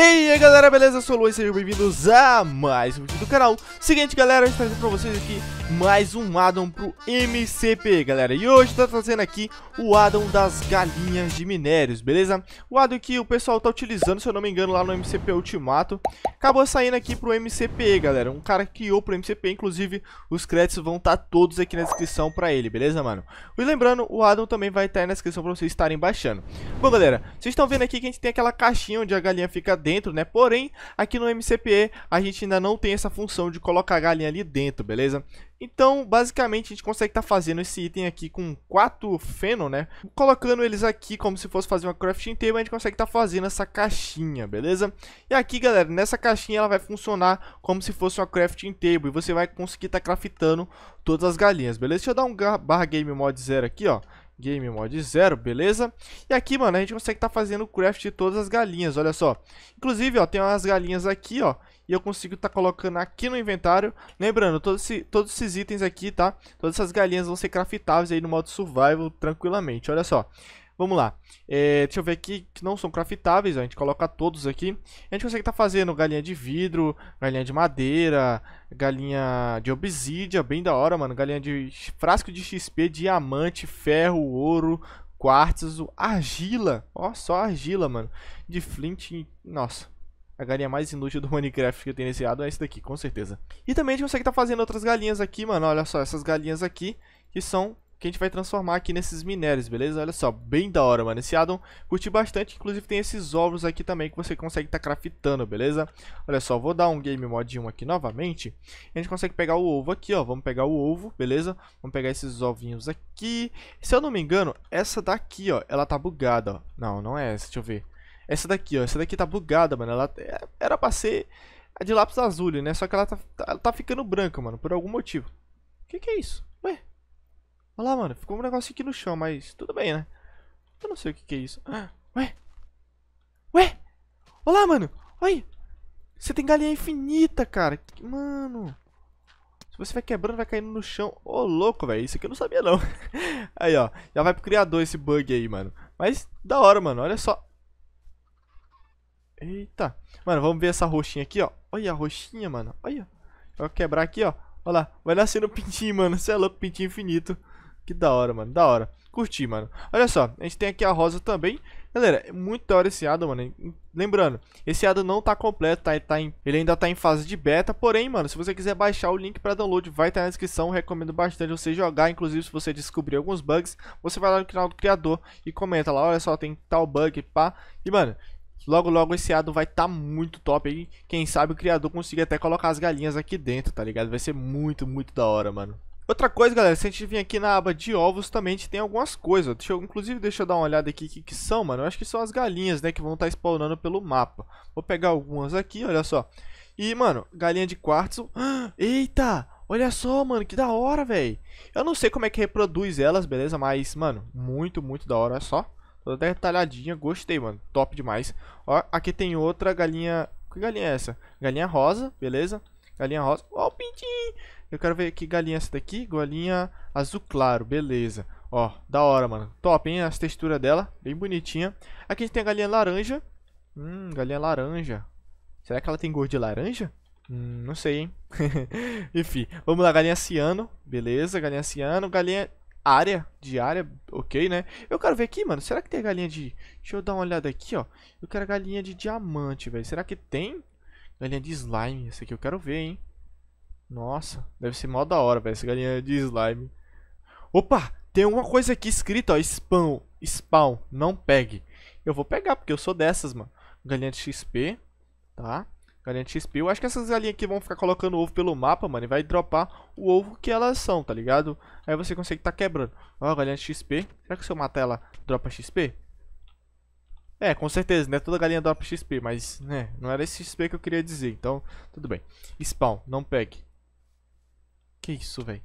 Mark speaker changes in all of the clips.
Speaker 1: E aí galera, beleza? Eu sou o Luiz, sejam bem-vindos a mais um vídeo do canal Seguinte galera, eu estou trazendo pra vocês aqui mais um addon pro MCP, galera. E hoje tá trazendo aqui o addon das galinhas de minérios, beleza? O addon que o pessoal tá utilizando, se eu não me engano, lá no MCP Ultimato, acabou saindo aqui pro MCP, galera. Um cara que criou pro MCP, inclusive os créditos vão estar tá todos aqui na descrição pra ele, beleza, mano? E lembrando, o addon também vai estar tá aí na descrição pra vocês estarem baixando. Bom, galera, vocês estão vendo aqui que a gente tem aquela caixinha onde a galinha fica dentro, né? Porém, aqui no MCP a gente ainda não tem essa função de colocar a galinha ali dentro, beleza? Então, basicamente, a gente consegue estar tá fazendo esse item aqui com quatro feno, né? Colocando eles aqui como se fosse fazer uma crafting table, a gente consegue estar tá fazendo essa caixinha, beleza? E aqui, galera, nessa caixinha ela vai funcionar como se fosse uma crafting table. E você vai conseguir estar tá craftando todas as galinhas, beleza? Deixa eu dar um barra game mod zero aqui, ó. Game Mod 0, beleza? E aqui, mano, a gente consegue estar tá fazendo o craft de todas as galinhas, olha só. Inclusive, ó, tem umas galinhas aqui, ó, e eu consigo estar tá colocando aqui no inventário. Lembrando, todo esse, todos esses itens aqui, tá? Todas essas galinhas vão ser craftáveis aí no modo survival tranquilamente, olha só. Vamos lá. É, deixa eu ver aqui, que não são craftáveis, ó, a gente coloca todos aqui. A gente consegue estar tá fazendo galinha de vidro, galinha de madeira, galinha de obsidia, bem da hora, mano. Galinha de frasco de XP, diamante, ferro, ouro, quartzo, argila. Ó, só argila, mano. De flint, nossa. A galinha mais inútil do Minecraft que eu tenho iniciado lado é essa daqui, com certeza. E também a gente consegue estar tá fazendo outras galinhas aqui, mano. Olha só, essas galinhas aqui, que são que a gente vai transformar aqui nesses minérios, beleza? Olha só, bem da hora, mano. Esse addon curti bastante, inclusive tem esses ovos aqui também que você consegue estar tá craftando, beleza? Olha só, vou dar um game mod 1 aqui novamente. A gente consegue pegar o ovo aqui, ó. Vamos pegar o ovo, beleza? Vamos pegar esses ovinhos aqui. Se eu não me engano, essa daqui, ó, ela tá bugada, ó. Não, não é essa, deixa eu ver. Essa daqui, ó. Essa daqui tá bugada, mano. Ela é, era pra ser de lápis azul, né? Só que ela tá, ela tá, tá ficando branca, mano, por algum motivo. O que que é isso? Olha lá, mano, ficou um negócio aqui no chão, mas tudo bem, né? Eu não sei o que, que é isso. Ah, ué? Ué? Olha lá, mano! Olha Você tem galinha infinita, cara. Mano... Se você vai quebrando, vai caindo no chão. Ô, oh, louco, velho. Isso aqui eu não sabia, não. aí, ó. Já vai pro criador esse bug aí, mano. Mas, da hora, mano. Olha só. Eita. Mano, vamos ver essa roxinha aqui, ó. Olha a roxinha, mano. Olha. Vai vou quebrar aqui, ó. Olha lá. Vai nascendo pintinho, mano. Você é louco, pintinho infinito. Que da hora, mano. Da hora. Curti, mano. Olha só, a gente tem aqui a rosa também. Galera, é muito da hora esse Ada, mano. Lembrando, esse Ada não tá completo, tá, tá em, ele ainda tá em fase de beta. Porém, mano, se você quiser baixar o link para download, vai estar tá na descrição. Recomendo bastante você jogar. Inclusive, se você descobrir alguns bugs, você vai lá no canal do criador e comenta lá. Olha só, tem tal bug, pá. E, mano, Logo, logo esse ado vai estar tá muito top aí. Quem sabe o criador consiga até colocar as galinhas aqui dentro, tá ligado? Vai ser muito, muito da hora, mano. Outra coisa, galera, se a gente vir aqui na aba de ovos, também a gente tem algumas coisas. Deixa eu, inclusive, deixa eu dar uma olhada aqui o que, que são, mano. Eu acho que são as galinhas, né, que vão estar tá spawnando pelo mapa. Vou pegar algumas aqui, olha só. E, mano, galinha de quartzo. Ah, eita! Olha só, mano, que da hora, velho. Eu não sei como é que reproduz elas, beleza? Mas, mano, muito, muito da hora, olha só. Toda detalhadinha, gostei, mano. Top demais. Ó, aqui tem outra galinha... Que galinha é essa? Galinha rosa, beleza? Galinha rosa. Ó, o pintinho! Eu quero ver que galinha é essa daqui. Galinha azul claro, beleza. Ó, da hora, mano. Top, hein? As texturas dela, bem bonitinha. Aqui a gente tem a galinha laranja. Hum, galinha laranja. Será que ela tem gosto de laranja? Hum, não sei, hein? Enfim, vamos lá, galinha ciano. Beleza, galinha ciano. Galinha área, de área, ok, né? Eu quero ver aqui, mano. Será que tem galinha de... Deixa eu dar uma olhada aqui, ó. Eu quero galinha de diamante, velho. Será que tem? Galinha de slime. essa aqui eu quero ver, hein? Nossa, deve ser mó da hora, velho. Essa galinha de slime. Opa! Tem uma coisa aqui escrita, ó. Spawn. Spawn. Não pegue. Eu vou pegar, porque eu sou dessas, mano. Galinha de XP. Tá? Galinha de XP. Eu acho que essas galinhas aqui vão ficar colocando ovo pelo mapa, mano. E vai dropar o ovo que elas são, tá ligado? Aí você consegue tá quebrando. Ó, galinha de XP. Será que se eu matar ela, dropa XP? É, com certeza, né? Toda galinha dropa XP, mas né, não era esse XP que eu queria dizer, então tudo bem. Spawn, não pegue. Que isso, velho?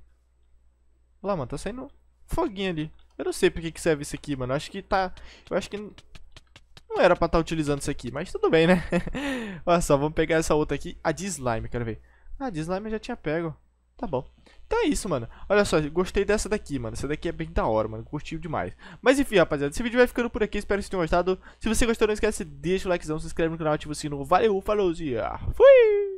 Speaker 1: Olha lá, mano, tá saindo foguinho ali. Eu não sei pra que, que serve isso aqui, mano. Eu acho que tá... Eu acho que não era pra estar tá utilizando isso aqui, mas tudo bem, né? Olha só, vamos pegar essa outra aqui. A de slime, quero ver. Ah, de slime eu já tinha pego. Tá bom. Então é isso, mano. Olha só, gostei dessa daqui, mano. Essa daqui é bem da hora, mano. Curtiu demais. Mas enfim, rapaziada, esse vídeo vai ficando por aqui. Espero que vocês tenham gostado. Se você gostou, não esquece, deixa o likezão, se inscreve no canal, ativa o sino. Valeu, falou e fui!